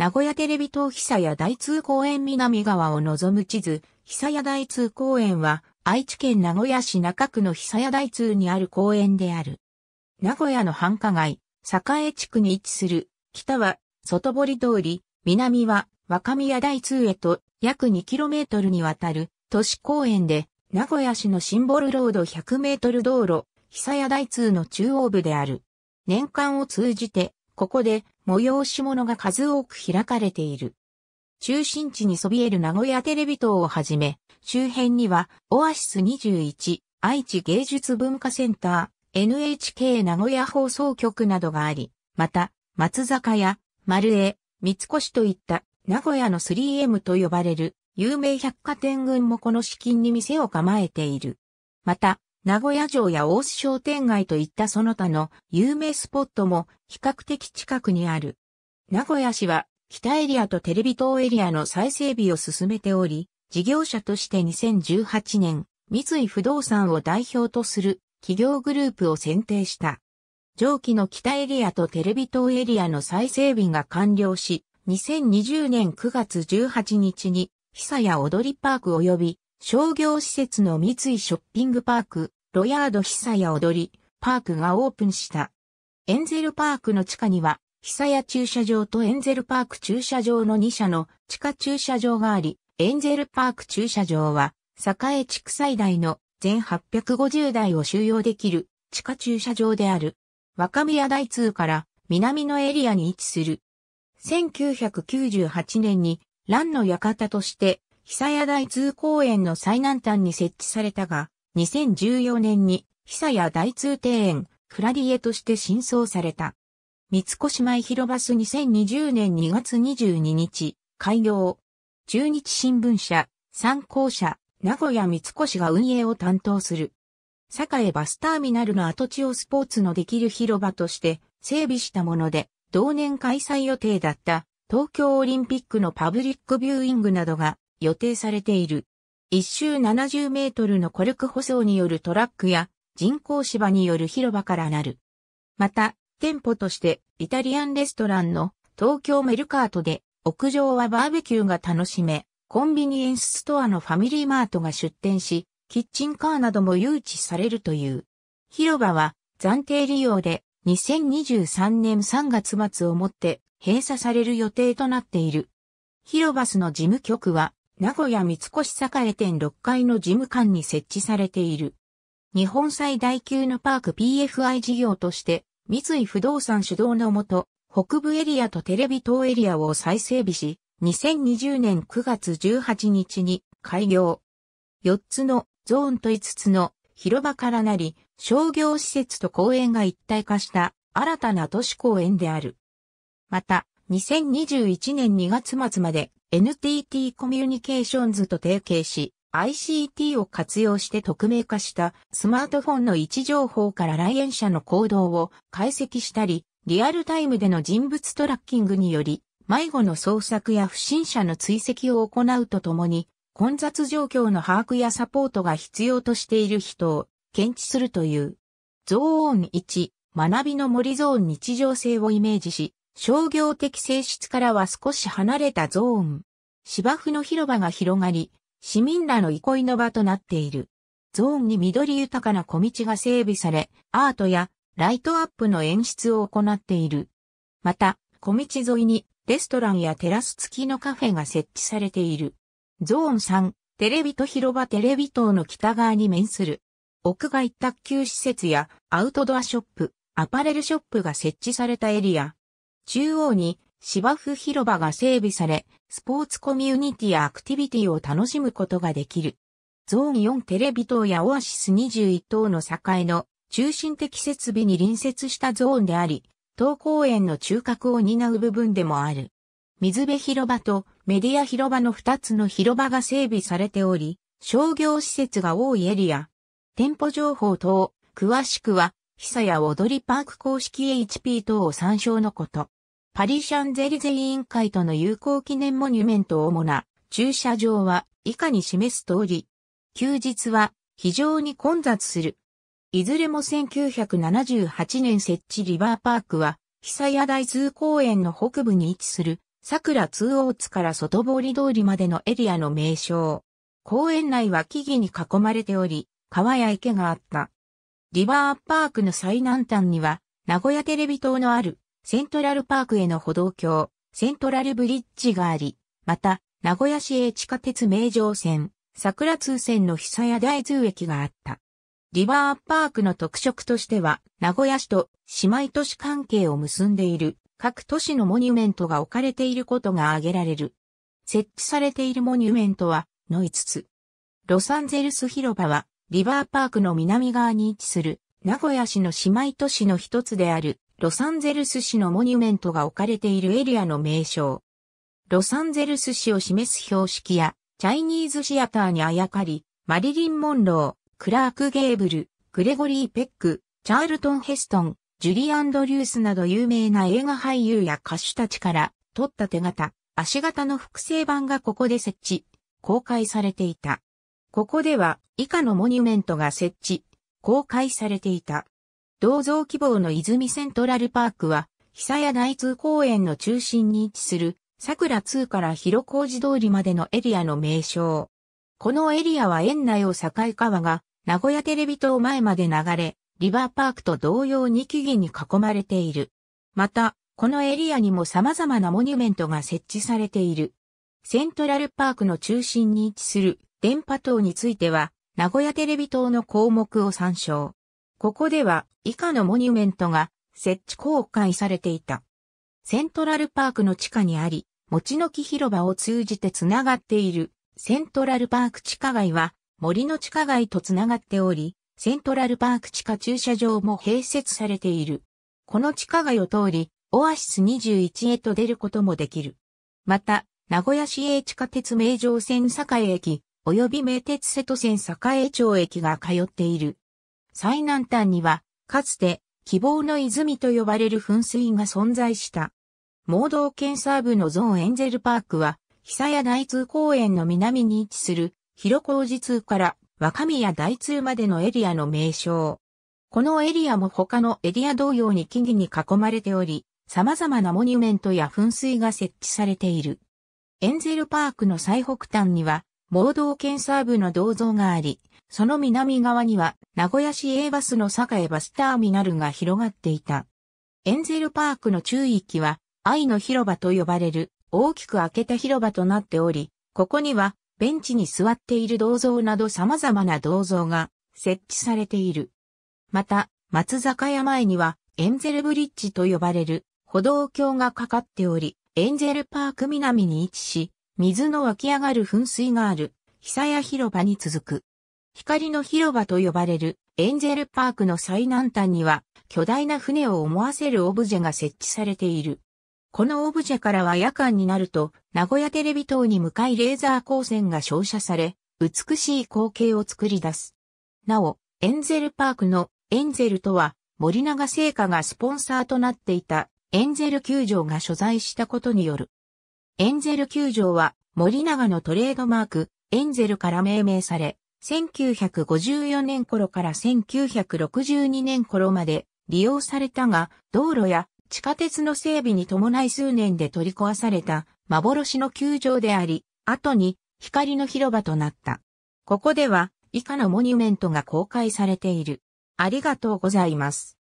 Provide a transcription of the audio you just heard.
名古屋テレビ塔久屋大通公園南側を望む地図、久屋大通公園は、愛知県名古屋市中区の久屋大通にある公園である。名古屋の繁華街、栄地区に位置する、北は、外堀通り、南は、若宮台通へと、約 2km にわたる、都市公園で、名古屋市のシンボルロード 100m 道路、久屋台通の中央部である。年間を通じて、ここで、催し物が数多く開かれている。中心地にそびえる名古屋テレビ塔をはじめ、周辺には、オアシス21、愛知芸術文化センター、NHK 名古屋放送局などがあり、また、松坂屋、丸江、三越といった名古屋の 3M と呼ばれる有名百貨店群もこの資金に店を構えている。また、名古屋城や大須商店街といったその他の有名スポットも比較的近くにある。名古屋市は北エリアとテレビ塔エリアの再整備を進めており、事業者として2018年、三井不動産を代表とする企業グループを選定した。上記の北エリアとテレビ塔エリアの再整備が完了し、2020年9月18日に、久屋踊りパーク及び商業施設の三井ショッピングパーク、ロヤード久屋踊り、パークがオープンした。エンゼルパークの地下には、久屋駐車場とエンゼルパーク駐車場の2社の地下駐車場があり、エンゼルパーク駐車場は、栄地区最大の全850台を収容できる地下駐車場である。若宮台通から南のエリアに位置する。1998年に、蘭の館として久屋大通公園の最南端に設置されたが、2014年に久屋大通庭園、クラディエとして新装された。三越前広バス2020年2月22日、開業。中日新聞社、参考社、名古屋三越が運営を担当する。栄バスターミナルの跡地をスポーツのできる広場として整備したもので、同年開催予定だった東京オリンピックのパブリックビューイングなどが予定されている。一周70メートルのコルク舗装によるトラックや人工芝による広場からなる。また、店舗としてイタリアンレストランの東京メルカートで屋上はバーベキューが楽しめ、コンビニエンスストアのファミリーマートが出店し、キッチンカーなども誘致されるという。広場は暫定利用で2023年3月末をもって閉鎖される予定となっている。広バスの事務局は名古屋三越栄店6階の事務官に設置されている。日本最大級のパーク PFI 事業として、三井不動産主導のもと、北部エリアとテレビ塔エリアを再整備し、2020年9月18日に開業。4つのゾーンと5つの広場からなり、商業施設と公園が一体化した新たな都市公園である。また、2021年2月末まで NTT コミュニケーションズと提携し、ICT を活用して匿名化したスマートフォンの位置情報から来園者の行動を解析したり、リアルタイムでの人物トラッキングにより、迷子の捜索や不審者の追跡を行うとともに、混雑状況の把握やサポートが必要としている人を検知するという。ゾーン1、学びの森ゾーン日常性をイメージし、商業的性質からは少し離れたゾーン。芝生の広場が広がり、市民らの憩いの場となっている。ゾーンに緑豊かな小道が整備され、アートやライトアップの演出を行っている。また、小道沿いにレストランやテラス付きのカフェが設置されている。ゾーン3、テレビと広場テレビ塔の北側に面する。屋外卓球施設やアウトドアショップ、アパレルショップが設置されたエリア。中央に芝生広場が整備され、スポーツコミュニティやアクティビティを楽しむことができる。ゾーン4テレビ塔やオアシス21等の境の中心的設備に隣接したゾーンであり、東公園の中核を担う部分でもある。水辺広場とメディア広場の2つの広場が整備されており、商業施設が多いエリア。店舗情報等、詳しくは、久や踊りパーク公式 HP 等を参照のこと。パリ・シャンゼリゼ委員会との友好記念モニュメント主な駐車場は以下に示す通り、休日は非常に混雑する。いずれも1978年設置リバーパークは、久屋台通公園の北部に位置する、桜通大津から外堀通りまでのエリアの名称。公園内は木々に囲まれており、川や池があった。リバーパークの最南端には、名古屋テレビ塔のあるセントラルパークへの歩道橋、セントラルブリッジがあり、また、名古屋市営地下鉄名城線、桜通線の久屋大通駅があった。リバーパークの特色としては、名古屋市と姉妹都市関係を結んでいる各都市のモニュメントが置かれていることが挙げられる。設置されているモニュメントは、の5つ。ロサンゼルス広場は、リバーパークの南側に位置する、名古屋市の姉妹都市の一つである、ロサンゼルス市のモニュメントが置かれているエリアの名称。ロサンゼルス市を示す標識や、チャイニーズシアターにあやかり、マリリン・モンロー、クラーク・ゲーブル、グレゴリー・ペック、チャールトン・ヘストン、ジュリー・アンドリュースなど有名な映画俳優や歌手たちから取った手形、足形の複製版がここで設置、公開されていた。ここでは以下のモニュメントが設置、公開されていた。銅像希望の泉セントラルパークは、久屋内通公園の中心に位置する、桜通から広小路通りまでのエリアの名称。このエリアは園内を境川が、名古屋テレビ塔前まで流れ、リバーパークと同様に木々に囲まれている。また、このエリアにも様々なモニュメントが設置されている。セントラルパークの中心に位置する電波塔については、名古屋テレビ塔の項目を参照。ここでは以下のモニュメントが設置公開されていた。セントラルパークの地下にあり、餅の木広場を通じてつながっているセントラルパーク地下街は森の地下街とつながっており、セントラルパーク地下駐車場も併設されている。この地下街を通り、オアシス21へと出ることもできる。また、名古屋市営地下鉄名城線栄駅、及び名鉄瀬戸線栄町駅が通っている最南端には、かつて、希望の泉と呼ばれる噴水が存在した。盲導検査部のゾーンエンゼルパークは、久屋大通公園の南に位置する、広小路通から若宮大通までのエリアの名称。このエリアも他のエリア同様に木々に囲まれており、様々なモニュメントや噴水が設置されている。エンゼルパークの最北端には、盲導検査部の銅像があり、その南側には、名古屋市営バスの栄バスターミナルが広がっていた。エンゼルパークの中域は、愛の広場と呼ばれる、大きく開けた広場となっており、ここには、ベンチに座っている銅像など様々な銅像が設置されている。また、松坂屋前には、エンゼルブリッジと呼ばれる歩道橋がかかっており、エンゼルパーク南に位置し、水の湧き上がる噴水がある、久屋広場に続く。光の広場と呼ばれるエンゼルパークの最南端には巨大な船を思わせるオブジェが設置されている。このオブジェからは夜間になると名古屋テレビ塔に向かいレーザー光線が照射され、美しい光景を作り出す。なお、エンゼルパークのエンゼルとは森永製菓がスポンサーとなっていたエンゼル球場が所在したことによる。エンゼル球場は森永のトレードマークエンゼルから命名され、1954年頃から1962年頃まで利用されたが、道路や地下鉄の整備に伴い数年で取り壊された幻の球場であり、後に光の広場となった。ここでは以下のモニュメントが公開されている。ありがとうございます。